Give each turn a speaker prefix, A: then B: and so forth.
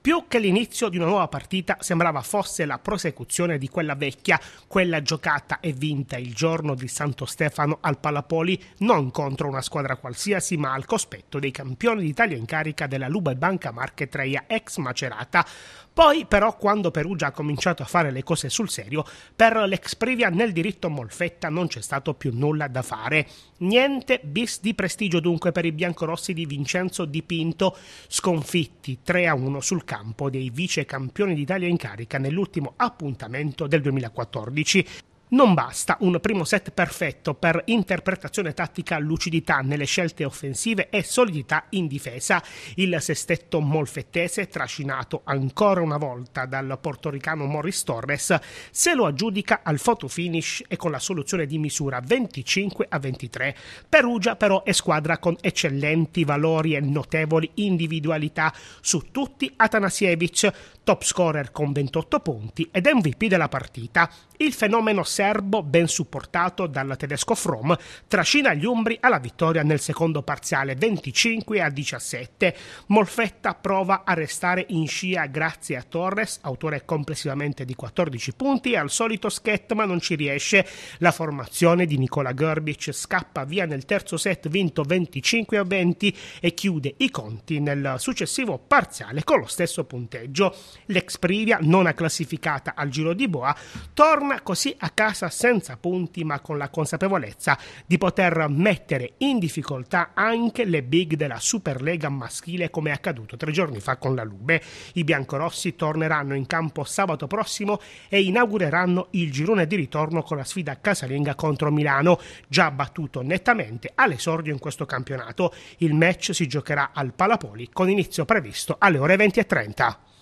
A: più che l'inizio di una nuova partita sembrava fosse la prosecuzione di quella vecchia, quella giocata e vinta il giorno di Santo Stefano al Palapoli, non contro una squadra qualsiasi, ma al cospetto dei campioni d'Italia in carica della Luba e Banca Marche Treia ex Macerata. Poi però quando Perugia ha cominciato a fare le cose sul serio, per l'ex Privia nel diritto Molfetta non c'è stato più nulla da fare. Niente bis di prestigio dunque per i biancorossi di Vincenzo Dipinto, sconfitti 3-1 sul campo dei vice campioni d'Italia in carica nell'ultimo appuntamento del 2014. Non basta un primo set perfetto per interpretazione tattica, lucidità nelle scelte offensive e solidità in difesa. Il sestetto molfettese, trascinato ancora una volta dal portoricano Morris Torres, se lo aggiudica al photo finish e con la soluzione di misura 25 a 23. Perugia però è squadra con eccellenti valori e notevoli individualità su tutti Atanasievich, top scorer con 28 punti ed MVP della partita il fenomeno serbo, ben supportato dal tedesco Fromm, trascina gli Umbri alla vittoria nel secondo parziale 25 a 17. Molfetta prova a restare in scia grazie a Torres, autore complessivamente di 14 punti, e al solito schet ma non ci riesce. La formazione di Nicola Gorbic scappa via nel terzo set vinto 25 a 20 e chiude i conti nel successivo parziale con lo stesso punteggio. L'ex Privia, non classificata al giro di Boa, torna torna così a casa senza punti ma con la consapevolezza di poter mettere in difficoltà anche le big della Superlega maschile come è accaduto tre giorni fa con la Lube. I biancorossi torneranno in campo sabato prossimo e inaugureranno il girone di ritorno con la sfida casalinga contro Milano, già battuto nettamente all'esordio in questo campionato. Il match si giocherà al Palapoli con inizio previsto alle ore 20.30.